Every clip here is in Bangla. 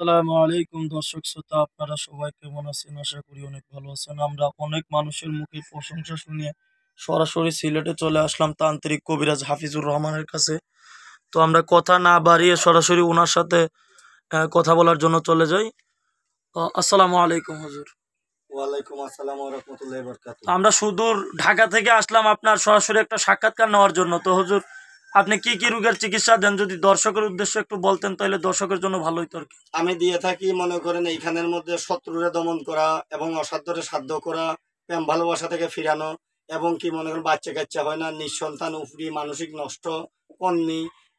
আসসালামু আলাইকুম দর্শক শ্রোতা আপনারা সবাই কেমন আছেন আশা করি অনেক ভালো আছেন আমরা অনেক মানুষের মুখে প্রশংসা শুনিয়ে সরাসরি সিলেটে চলে আসলাম তান্ত্রিক কবিরাজ হাফিজুর রহমানের কাছে তো আমরা কথা না বাড়িয়ে সরাসরি ওনার সাথে কথা বলার জন্য চলে যাই আসসালামু আলাইকুম হুজুর ওয়ালাইকুম আসসালাম রহমতুল্লাহ আমরা সুদূর ঢাকা থেকে আসলাম আপনার সরাসরি একটা সাক্ষাৎকার নেওয়ার জন্য তো হুজুর আপনি কি কি রোগের চিকিৎসা দেন যদি দর্শকের উদ্দেশ্যে একটু বলতেন তাহলে দর্শকের জন্য ভালো হইতো আমি দিয়ে থাকি মনে করেন এইখানের মধ্যে শত্রুরে দমন করা এবং অসাধ্যরে সাধ্য করা প্রেম ভালোবাসা থেকে ফিরানো এবং কি মনে করেন বাচ্চা কাচ্চা হয় না নিঃসন্তান উপরি মানসিক নষ্ট পণ্য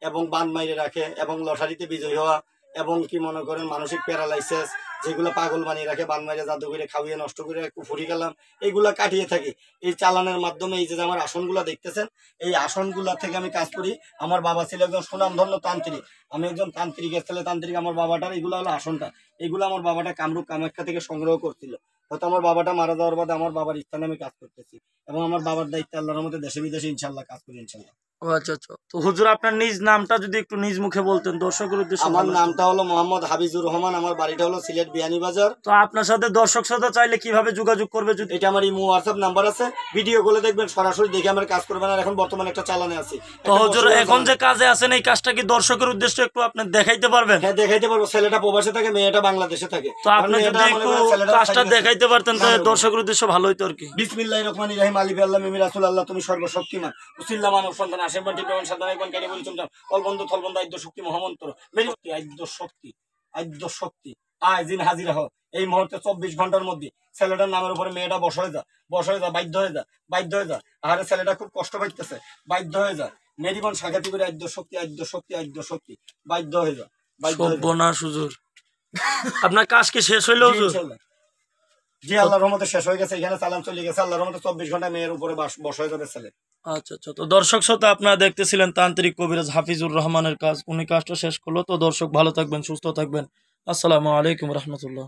এবং বান মাইরে রাখে এবং লটারিতে বিজয়ী হওয়া এবং কি মনে করেন মানসিক প্যারালাইসিস যেগুলো পাগল বানিয়ে রাখে বান মাইরা জাদু করে খাওয়িয়ে নষ্ট করে ফুরি গেলাম এইগুলা কাটিয়ে থাকি এই চালানের মাধ্যমে এই যে আমার আসনগুলা দেখতেছেন এই আসনগুলো থেকে আমি কাজ করি আমার বাবা ছিল একজন সুনামধন্য তান্ত্রিক আমি একজন তান্ত্রিকের ছেলে তান্ত্রিক আমার বাবাটার এগুলো হলো আসনটা এগুলো আমার বাবাটা কামরূপ কামাখ্যা থেকে সংগ্রহ করছিল হয়তো আমার বাবাটা মারা যাওয়ার বাদে আমার বাবার স্থানে আমি কাজ করতেছি এবং আমার বাবার দায়িত্বে আল্লাহর মধ্যে দেশে বিদেশে ইনশাল্লাহ কাজ করি ইনশাল্লাহ আচ্ছা, আচ্ছা। দর্শকের উদ্দেশ্যে একটু আপনি দেখাইতে পারবেন হ্যাঁ, দেখাইতে পারবো ছেলেটা প্রবাসে থাকে মেয়েটা বাংলাদেশে থাকে তো আপনি যদি একটু কাজটা দেখাইতে পারতেন হ্যাঁ, তাহলে দর্শকের উদ্দেশ্য ভালো হইতো আর কি বিসমিল্লাহির রহমানির রহিম আলিফ আল্লাহ মিমির রাসূল আল্লাহ তুমি সর্বশক্তিমান সাধারণ কেটে বলি চলতাম অলবন্ধ থলবন্ধ আদ্য শক্তি মহামন্ত্র আদ্য শক্তি আদ্য শক্তি আয় হাজিরা হ এই মুহূর্তে চব্বিশ ঘন্টার মধ্যে ছেলেটার নামের উপরে মেয়েটা বস হয়ে যা বস যা বাধ্য হয়ে যা বাধ্য হয়ে যা আহারে ছেলেটা খুব কষ্ট পাইতেছে বাধ্য হয়ে যা মেরিবন সাক্ষাতি করে আদ্য শক্তি আদ্য শক্তি আদ্য শক্তি বাধ্য হয়ে যা বাধ্য হুজুর আপনার কাজ কি শেষ হইলো জি আল্লাহর রহমতে শেষ হয়ে গেছে এখানে সালাম চলে গেছে আল্লাহর রহমতে চব্বিশ ঘন্টা মেয়ের উপরে বস হয়ে যাবে ছেলে আচ্ছা আচ্ছা তো দর্শক শ্রোতা আপনারা দেখতেছিলেন তান্ত্রিক কবিরাজ হাফিজুর রহমানের কাজ উনি কাজটা শেষ করলো তো দর্শক ভালো থাকবেন সুস্থ থাকবেন আসসালামু আলাইকুম রহমতুল্লাহ